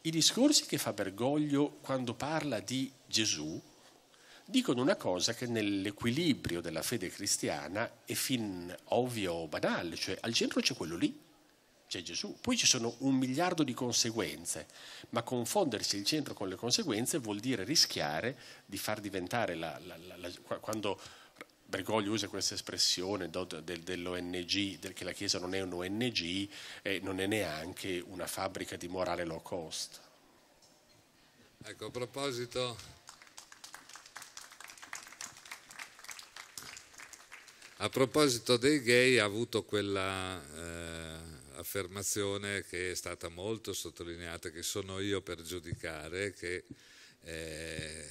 I discorsi che fa Bergoglio quando parla di Gesù, dicono una cosa che nell'equilibrio della fede cristiana è fin ovvio o banale, cioè al centro c'è quello lì, c'è Gesù, poi ci sono un miliardo di conseguenze, ma confondersi il centro con le conseguenze vuol dire rischiare di far diventare la, la, la, quando Bergoglio usa questa espressione dell'ONG, che la Chiesa non è un ONG e non è neanche una fabbrica di morale low cost. Ecco, a proposito A proposito dei gay ha avuto quella eh, affermazione che è stata molto sottolineata, che sono io per giudicare, che eh,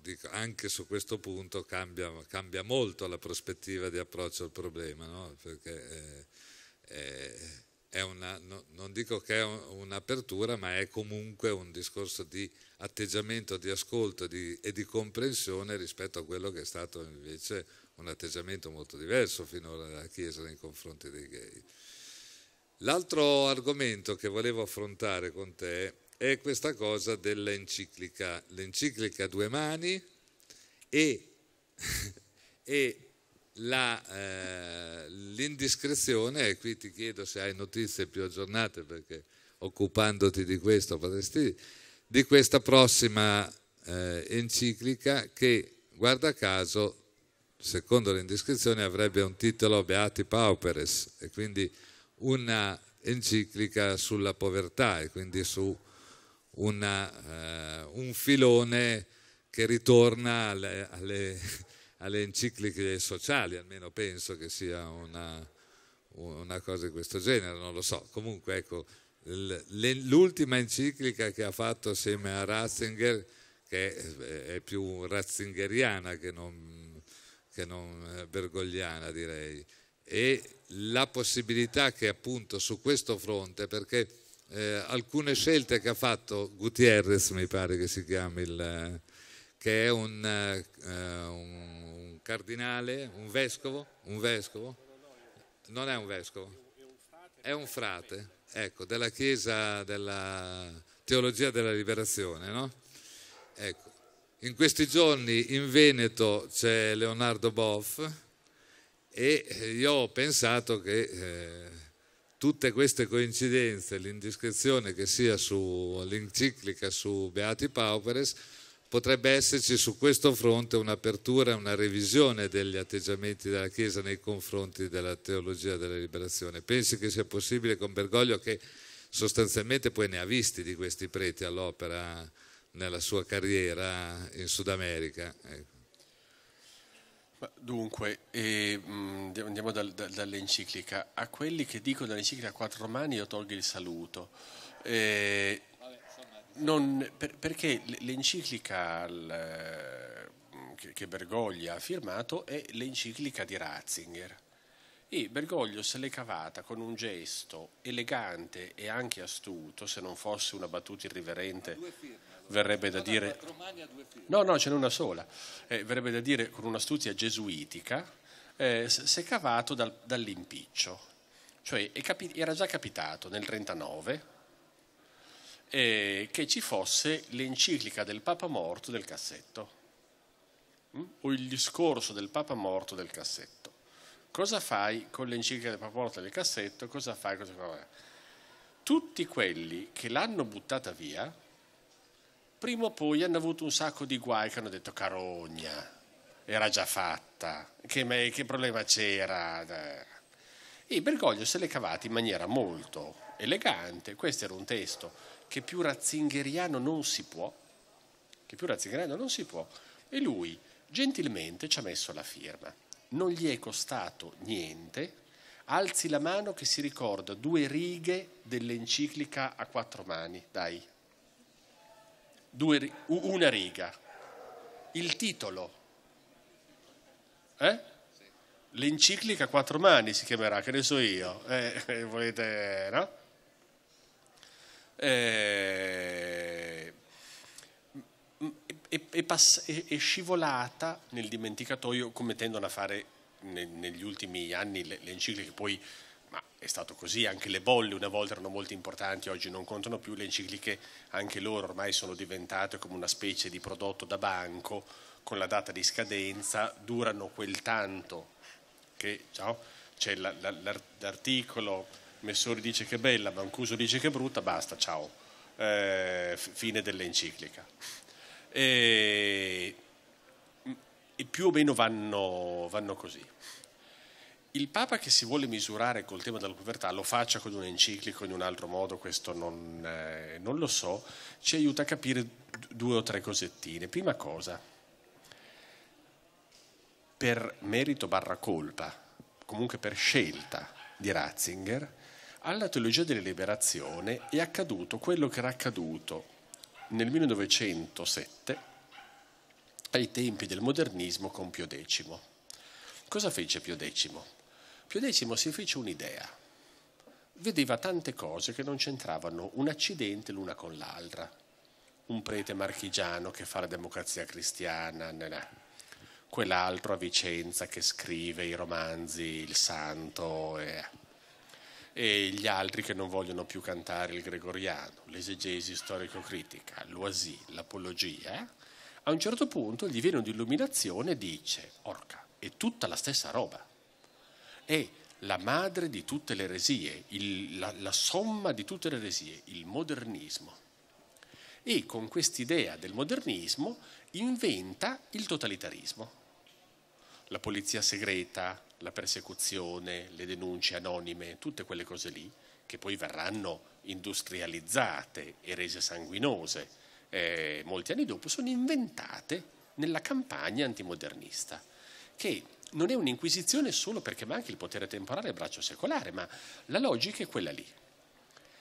dico, anche su questo punto cambia, cambia, molto la prospettiva di approccio al problema, no? perché eh, eh una, no, non dico che è un'apertura, ma è comunque un discorso di atteggiamento, di ascolto di, e di comprensione rispetto a quello che è stato invece un atteggiamento molto diverso finora dalla Chiesa nei confronti dei gay. L'altro argomento che volevo affrontare con te è questa cosa dell'enciclica, l'enciclica Due Mani e, e la, eh, l'indiscrezione, e qui ti chiedo se hai notizie più aggiornate perché occupandoti di questo potresti, di questa prossima eh, enciclica che guarda caso secondo le indiscrezioni, avrebbe un titolo Beati Pauperes, e quindi una enciclica sulla povertà e quindi su una, eh, un filone che ritorna alle, alle, alle, encicliche sociali, almeno penso che sia una, una cosa di questo genere, non lo so. Comunque, ecco, l'ultima enciclica che ha fatto assieme a Ratzinger, che è più ratzingeriana che non che non bergogliana eh, direi, e la possibilità che appunto su questo fronte, perché eh, alcune scelte che ha fatto Gutierrez, mi pare che si chiami, il, eh, che è un, eh, un, un cardinale, un vescovo, un vescovo, non è un vescovo, è un frate, ecco, della Chiesa della Teologia della Liberazione, no? Ecco, in questi giorni in Veneto c'è Leonardo Boff e io ho pensato che eh, tutte queste coincidenze, l'indiscrezione che sia sull'enciclica su Beati Pauperes, potrebbe esserci su questo fronte un'apertura, una revisione degli atteggiamenti della Chiesa nei confronti della teologia della liberazione. Pensi che sia possibile con Bergoglio che sostanzialmente poi ne ha visti di questi preti all'opera? nella sua carriera in Sud America. Ecco. Dunque, eh, andiamo dal, dal, dall'enciclica. A quelli che dicono dall'enciclica quattro mani io tolgo il saluto. Eh, non, per, perché l'enciclica mm, che Bergoglio ha firmato è l'enciclica di Ratzinger. E Bergoglio se l'è cavata con un gesto elegante e anche astuto, se non fosse una battuta irriverente. due firme verrebbe da dire... No, no, ce n'è una sola. Eh, verrebbe da dire con un'astuzia gesuitica, eh, si è cavato dal, dall'impiccio. Cioè capi- era già capitato nel 1939 eh, che ci fosse l'enciclica del Papa morto del cassetto mm? o il discorso del Papa morto del cassetto. Cosa fai con l'enciclica del Papa morto del cassetto? Cosa fai? Cosa fai? Tutti quelli che l'hanno buttata via prima o poi hanno avuto un sacco di guai che hanno detto carogna, era già fatta, che, che problema c'era. E eh, Bergoglio se l'è cavata in maniera molto elegante, questo era un testo che più razzingheriano non si può, che più razzingheriano non si può, e lui gentilmente ci ha messo la firma. Non gli è costato niente, alzi la mano che si ricorda due righe dell'enciclica a quattro mani, dai, due, una riga, il titolo. Eh? L'enciclica Quattro Mani si chiamerà, che ne so io, eh, eh volete, no? Eh, è, è, pass- è, scivolata nel dimenticatoio come tendono a fare ne, negli ultimi anni le, le encicliche, poi è stato così, anche le bolle una volta erano molto importanti, oggi non contano più, le encicliche anche loro ormai sono diventate come una specie di prodotto da banco con la data di scadenza, durano quel tanto che no? c'è la, la, l'articolo, Messori dice che è bella, Mancuso dice che è brutta, basta, ciao, eh, fine dell'enciclica. E, e, più o meno vanno, vanno così il Papa che si vuole misurare col tema della povertà lo faccia con un enciclico in un altro modo, questo non, eh, non lo so, ci aiuta a capire due o tre cosettine. Prima cosa, per merito barra colpa, comunque per scelta di Ratzinger, alla teologia della liberazione è accaduto quello che era accaduto nel 1907 ai tempi del modernismo con Pio X. Cosa fece Pio X? Pio X si fece un'idea. Vedeva tante cose che non c'entravano un accidente l'una con l'altra. Un prete marchigiano che fa la democrazia cristiana, quell'altro a Vicenza che scrive i romanzi Il Santo e, e gli altri che non vogliono più cantare il gregoriano, l'esegesi storico-critica, l'oasi, l'apologia. Eh. A un certo punto gli viene un'illuminazione e dice, orca, è tutta la stessa roba è la madre di tutte le eresie, il, la, la somma di tutte le eresie, il modernismo. E con quest'idea del modernismo inventa il totalitarismo. La polizia segreta, la persecuzione, le denunce anonime, tutte quelle cose lì, che poi verranno industrializzate e rese sanguinose eh, molti anni dopo, sono inventate nella campagna antimodernista, che non è un'inquisizione solo perché manca il potere temporale e il braccio secolare, ma la logica è quella lì.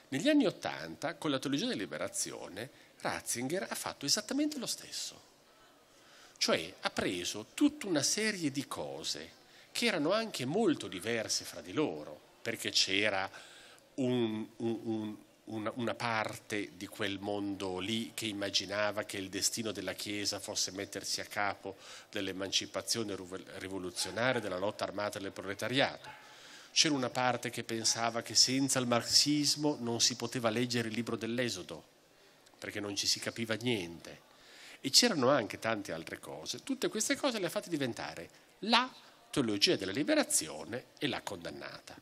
Negli anni Ottanta, con la teologia della liberazione, Ratzinger ha fatto esattamente lo stesso. Cioè ha preso tutta una serie di cose che erano anche molto diverse fra di loro, perché c'era un, un, un una, una parte di quel mondo lì che immaginava che il destino della Chiesa fosse mettersi a capo dell'emancipazione rivoluzionaria, della lotta armata del proletariato. C'era una parte che pensava che senza il marxismo non si poteva leggere il libro dell'Esodo, perché non ci si capiva niente. E c'erano anche tante altre cose. Tutte queste cose le ha fatte diventare la teologia della liberazione e la condannata.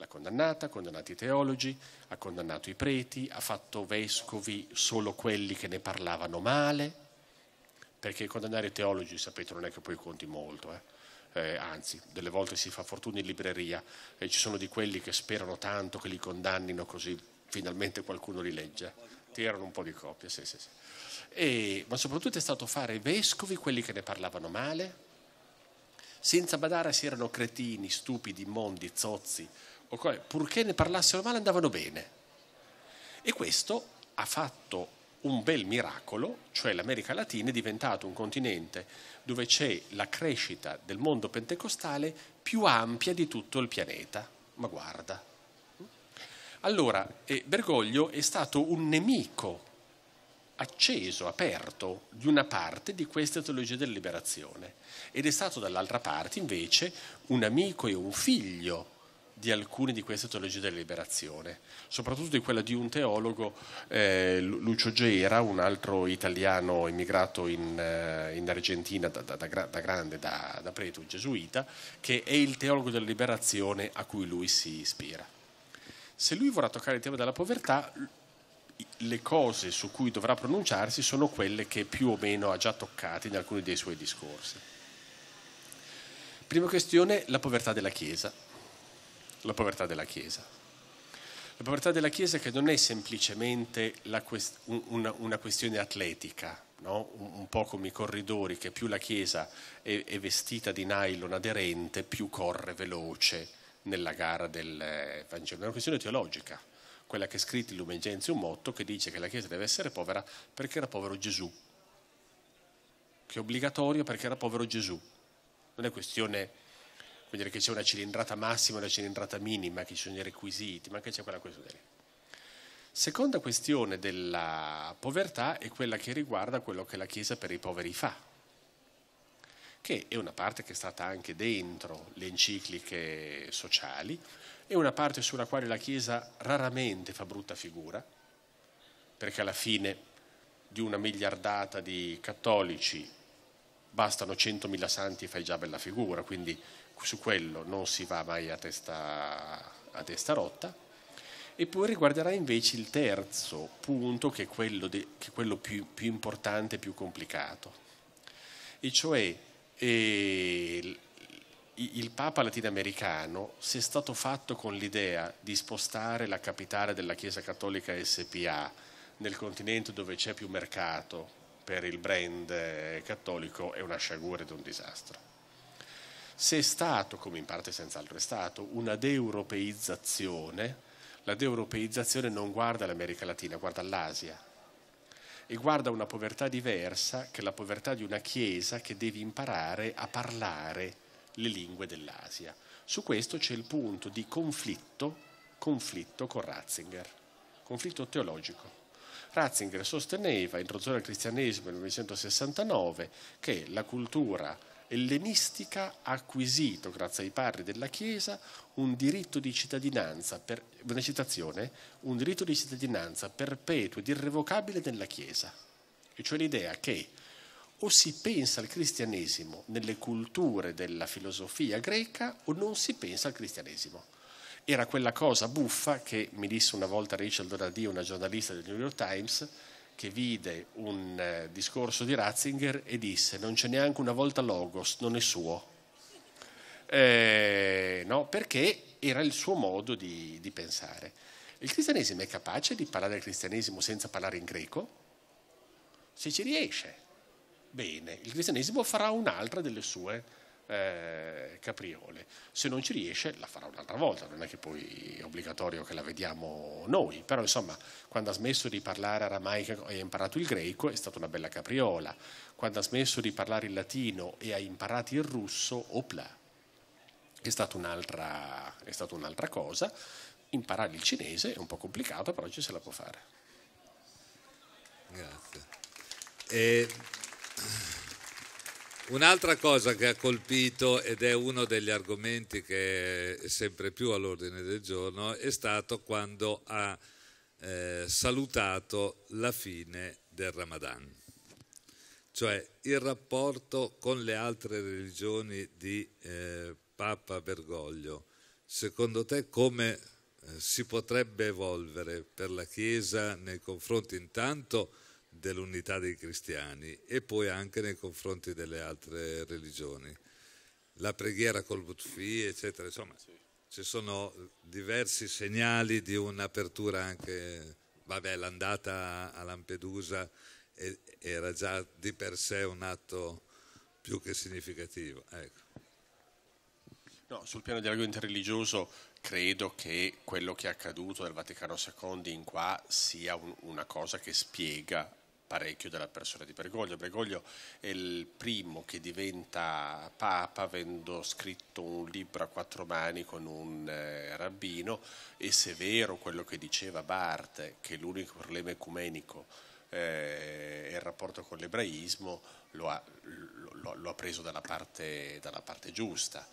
L'ha condannata, ha condannato i teologi, ha condannato i preti, ha fatto vescovi solo quelli che ne parlavano male, perché condannare i teologi, sapete, non è che poi conti molto, eh? Eh, anzi, delle volte si fa fortuna in libreria e ci sono di quelli che sperano tanto che li condannino così finalmente qualcuno li legge. Tirano un po' di coppia, sì, sì, sì. E, ma soprattutto è stato fare vescovi, quelli che ne parlavano male, senza badare se erano cretini, stupidi, immondi, zozzi, okay, purché ne parlassero male andavano bene. E questo ha fatto un bel miracolo, cioè l'America Latina è diventato un continente dove c'è la crescita del mondo pentecostale più ampia di tutto il pianeta. Ma guarda. Allora, Bergoglio è stato un nemico acceso, aperto di una parte di questa teologia della liberazione ed è stato dall'altra parte invece un amico e un figlio di alcune di queste teologie della liberazione, soprattutto di quella di un teologo, eh, Lucio Gera, un altro italiano immigrato in, eh, in Argentina da, da, da, grande, da, preto, gesuita, che è il teologo della liberazione a cui lui si ispira. Se lui vorrà toccare il tema della povertà, le cose su cui dovrà pronunciarsi sono quelle che più o meno ha già toccate in alcuni dei suoi discorsi. Prima questione, la povertà della Chiesa la povertà della Chiesa. La povertà della Chiesa che non è semplicemente quest- una, una, questione atletica, no? un, un, po' come i corridori, che più la Chiesa è, è vestita di nylon aderente, più corre veloce nella gara del eh, Vangelo. È una questione teologica, quella che è scritta in Lumen Gentium Motto, che dice che la Chiesa deve essere povera perché era povero Gesù, che è obbligatorio perché era povero Gesù. Non è questione quindi che c'è una cilindrata massima e una cilindrata minima, che ci sono i requisiti, ma anche c'è quella questione lì. Seconda questione della povertà è quella che riguarda quello che la Chiesa per i poveri fa, che è una parte che è stata anche dentro le encicliche sociali, è una parte sulla quale la Chiesa raramente fa brutta figura, perché alla fine di una miliardata di cattolici bastano 100.000 santi e fai già bella figura, quindi su quello non si va mai a testa, a testa rotta. E poi riguarderà invece il terzo punto, che è quello, de, che è quello più, più, importante, più complicato, e cioè eh, il Papa latinoamericano si è stato fatto con l'idea di spostare la capitale della Chiesa Cattolica SPA nel continente dove c'è più mercato per il brand eh, cattolico è una sciagura ed un disastro. Se è stato, come in parte senz'altro è stato, una deuropeizzazione, la deuropeizzazione non guarda l'America Latina, guarda l'Asia e guarda una povertà diversa che è la povertà di una Chiesa che deve imparare a parlare le lingue dell'Asia. Su questo c'è il punto di conflitto, conflitto con Ratzinger, conflitto teologico. Ratzinger sosteneva, introduzione al cristianesimo nel 1969, che la cultura ellenistica ha acquisito, grazie ai padri della Chiesa, un diritto di cittadinanza, per, una citazione, un diritto di cittadinanza perpetuo ed irrevocabile della Chiesa, e cioè l'idea che o si pensa al cristianesimo nelle culture della filosofia greca o non si pensa al cristianesimo. Era quella cosa buffa che mi disse una volta Rachel Donadì, una giornalista del New York Times, che vide un eh, discorso di Ratzinger e disse non c'è neanche una volta Logos, non è suo. Eh, no, perché era il suo modo di, di pensare. Il cristianesimo è capace di parlare del cristianesimo senza parlare in greco? Se ci riesce, bene, il cristianesimo farà un'altra delle sue eh, Capriole. Se non ci riesce la farà un'altra volta, non è che poi è obbligatorio che la vediamo noi, però insomma quando ha smesso di parlare aramaico e ha imparato il greco è stata una bella capriola, quando ha smesso di parlare il latino e ha imparato il russo, opla, è stata un'altra, è stata un'altra cosa, imparare il cinese è un po' complicato, però ci se la può fare. Grazie. E... Un'altra cosa che ha colpito ed è uno degli argomenti che è sempre più all'ordine del giorno è stato quando ha eh, salutato la fine del Ramadan, cioè il rapporto con le altre religioni di eh, Papa Bergoglio. Secondo te come eh, si potrebbe evolvere per la Chiesa nei confronti intanto dell'unità dei cristiani e poi anche nei confronti delle altre religioni. La preghiera col Butfi, eccetera, insomma, sì. ci sono diversi segnali di un'apertura anche, vabbè, l'andata a Lampedusa era già di per sé un atto più che significativo. Ecco. No, sul piano dialogo interreligioso credo che quello che è accaduto dal Vaticano II in qua sia un, una cosa che spiega parecchio della persona di Bergoglio. Bergoglio è il primo che diventa papa avendo scritto un libro a quattro mani con un eh, rabbino e se è vero quello che diceva Barth, che l'unico problema ecumenico eh, è il rapporto con l'ebraismo, lo ha, lo, lo ha preso dalla parte, dalla parte giusta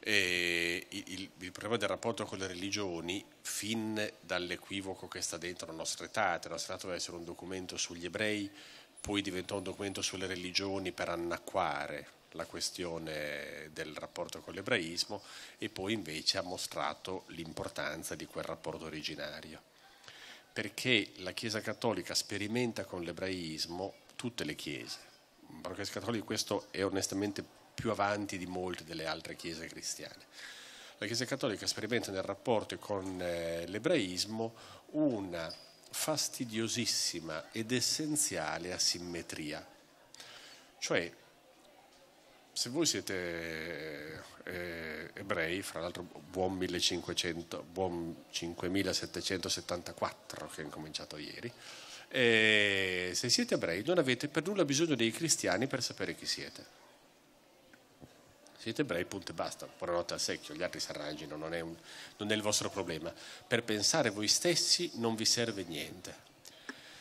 eh, il, il, problema del rapporto con le religioni fin dall'equivoco che sta dentro la nostra età, la nostra età doveva essere un documento sugli ebrei, poi diventò un documento sulle religioni per annacquare la questione del rapporto con l'ebraismo e poi invece ha mostrato l'importanza di quel rapporto originario. Perché la Chiesa Cattolica sperimenta con l'ebraismo tutte le chiese. Il Cattolico questo è onestamente più avanti di molte delle altre chiese cristiane. La Chiesa Cattolica sperimenta nel rapporto con eh, l'ebraismo una fastidiosissima ed essenziale asimmetria. Cioè, se voi siete eh, eh ebrei, fra l'altro buon, 1500, buon 5774 che è incominciato ieri, eh, se siete ebrei non avete per nulla bisogno dei cristiani per sapere chi siete siete ebrei, punto e basta, buonanotte al secchio, gli altri si arrangino, non è, un, non è il vostro problema. Per pensare voi stessi non vi serve niente.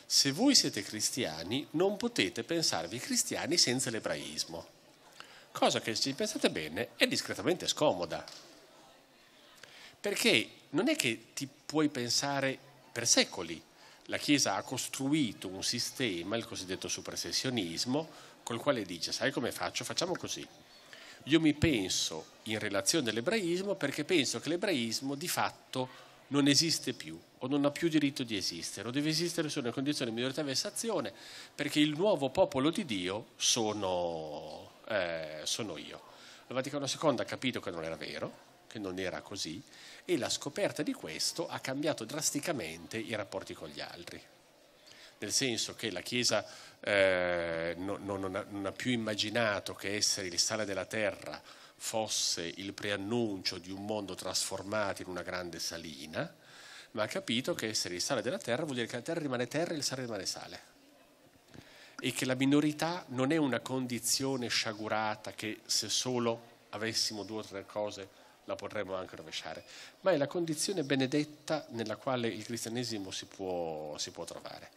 Se voi siete cristiani, non potete pensarvi cristiani senza l'ebraismo, cosa che se pensate bene è discretamente scomoda. Perché non è che ti puoi pensare per secoli. La Chiesa ha costruito un sistema, il cosiddetto supersessionismo, col quale dice, sai come faccio? Facciamo così io mi penso in relazione all'ebraismo perché penso che l'ebraismo di fatto non esiste più o non ha più diritto di esistere o deve esistere solo in condizioni di minorità e vessazione perché il nuovo popolo di Dio sono, eh, sono io. Il Vaticano II ha capito che non era vero, che non era così e la scoperta di questo ha cambiato drasticamente i rapporti con gli altri nel senso che la Chiesa eh, non, non, ha, non ha più immaginato che essere il sale della terra fosse il preannuncio di un mondo trasformato in una grande salina, ma ha capito che essere il sale della terra vuol dire che la terra rimane terra e il sale rimane sale. E che la minorità non è una condizione sciagurata che se solo avessimo due o tre cose la potremmo anche rovesciare, ma è la condizione benedetta nella quale il cristianesimo si può, si può trovare.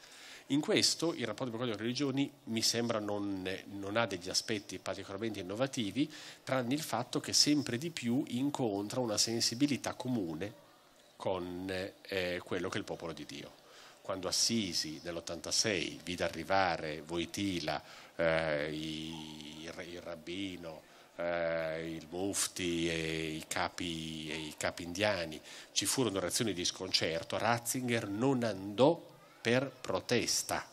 In questo il rapporto per con le religioni mi sembra non, non ha degli aspetti particolarmente innovativi, tranne il fatto che sempre di più incontra una sensibilità comune con eh, quello che è il popolo di Dio. Quando Assisi nell'86 vide arrivare Voitila, eh, il, il, rabbino, eh, il mufti e i, capi, e i capi indiani, ci furono reazioni di sconcerto, Ratzinger non andò per protesta,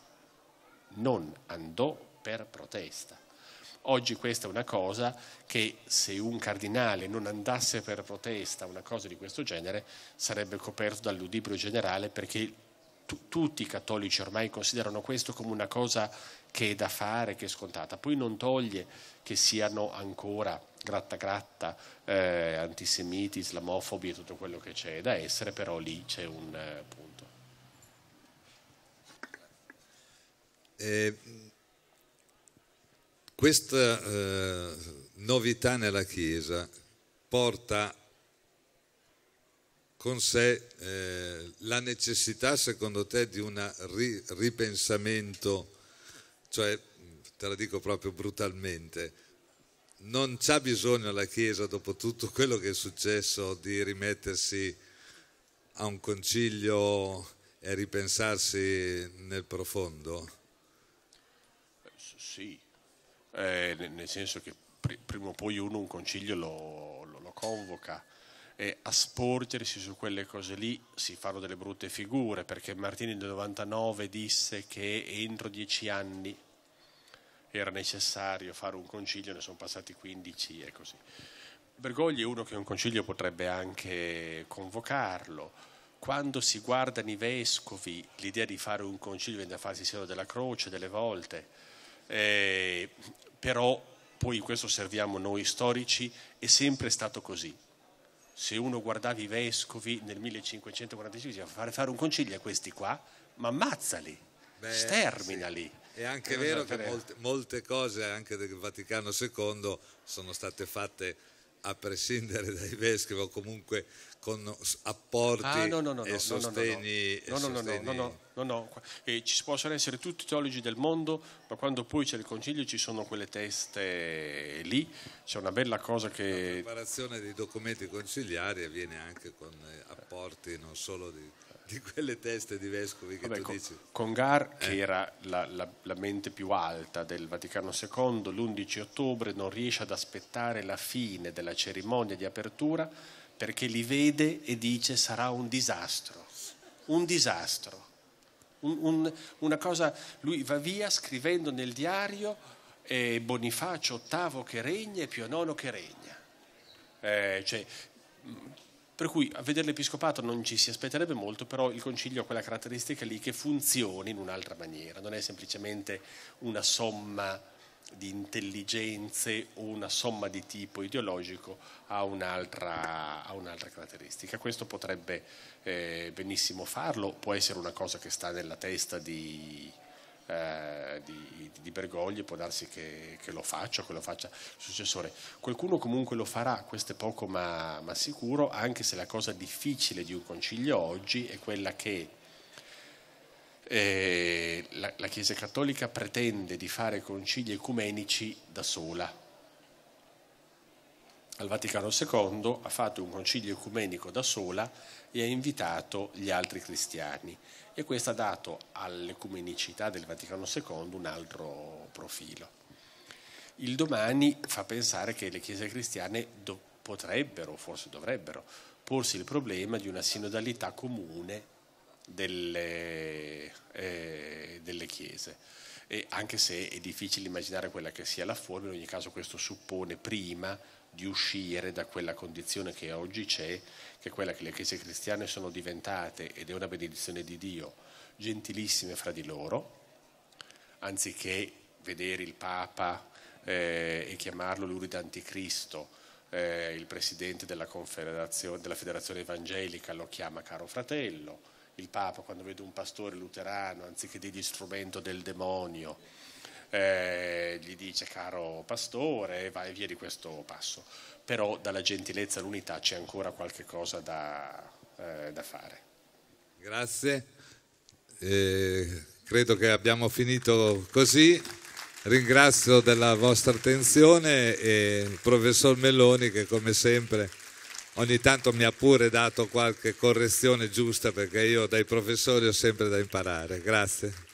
non andò per protesta. Oggi questa è una cosa che se un cardinale non andasse per protesta, una cosa di questo genere, sarebbe coperto dall'udibrio generale perché tutti i cattolici ormai considerano questo come una cosa che è da fare, che è scontata. Poi non toglie che siano ancora gratta gratta eh, antisemiti, islamofobi e tutto quello che c'è da essere, però lì c'è un eh, punto. Eh, questa eh, novità nella Chiesa porta con sé eh, la necessità, secondo te, di un ri- ripensamento, cioè, te la dico proprio brutalmente, non c'è bisogno la Chiesa, dopo tutto quello che è successo, di rimettersi a un concilio e ripensarsi nel profondo sì, eh, nel senso che pr- prima o poi uno un concilio lo, lo, lo convoca e a sporgersi su quelle cose lì si fanno delle brutte figure perché Martini nel 99 disse che entro dieci anni era necessario fare un concilio, ne sono passati 15 e così. Bergogli è uno che un concilio potrebbe anche convocarlo. Quando si guardano i vescovi, l'idea di fare un concilio viene da farsi solo della croce delle volte eh, però poi questo osserviamo noi storici, è sempre stato così. Se uno guardava i vescovi nel 1545 diceva fare, fare un concilio a questi qua, ma ammazzali, Beh, sterminali. Sì. È anche vero che molte, molte cose anche del Vaticano II sono state fatte a prescindere dai vescovi o comunque con apporti e sostegni. No, no, no, no, E ci possono essere tutti i teologi del mondo, ma quando poi c'è il concilio ci sono quelle teste lì, c'è una bella cosa che... La preparazione dei documenti conciliari avviene anche con apporti non solo di di quelle teste di vescovi che Vabbè, tu con, dici. Congar, eh. che era la, la, la, mente più alta del Vaticano II, l'11 ottobre non riesce ad aspettare la fine della cerimonia di apertura perché li vede e dice sarà un disastro, un disastro. Un, un, una cosa, lui va via scrivendo nel diario eh, Bonifacio VIII che regna e Pio IX che regna. Eh, cioè, per cui a vedere l'Episcopato non ci si aspetterebbe molto, però il Concilio ha quella caratteristica lì che funzioni in un'altra maniera, non è semplicemente una somma di intelligenze o una somma di tipo ideologico, ha un'altra, ha un'altra caratteristica. Questo potrebbe eh, benissimo farlo, può essere una cosa che sta nella testa di, eh, di, di, Bergoglio, può darsi che, che, lo faccia, che lo faccia successore. Qualcuno comunque lo farà, questo è poco ma, ma sicuro, anche se la cosa difficile di un concilio oggi è quella che eh, la, la, Chiesa Cattolica pretende di fare concili ecumenici da sola. Al Vaticano II ha fatto un concilio ecumenico da sola e ha invitato gli altri cristiani e questo ha dato all'ecumenicità del Vaticano II un altro profilo. Il domani fa pensare che le chiese cristiane do- potrebbero, forse dovrebbero, porsi il problema di una sinodalità comune delle, eh, delle chiese. E anche se è difficile immaginare quella che sia la forma, in ogni caso questo suppone prima di uscire da quella condizione che oggi c'è, che è quella che le chiese cristiane sono diventate, ed è una benedizione di Dio, gentilissime fra di loro, anziché vedere il Papa eh, e chiamarlo l'uri d'anticristo, eh, il presidente della, della Federazione Evangelica lo chiama caro fratello, il Papa quando vede un pastore luterano, anziché degli strumento del demonio, eh, gli dice caro pastore, vai via di questo passo. Però dalla gentilezza all'unità c'è ancora qualche cosa da, eh, da fare. Grazie, eh, credo che abbiamo finito così. Ringrazio della vostra attenzione e il professor Melloni che come sempre ogni tanto mi ha pure dato qualche correzione giusta perché io dai professori ho sempre da imparare. Grazie.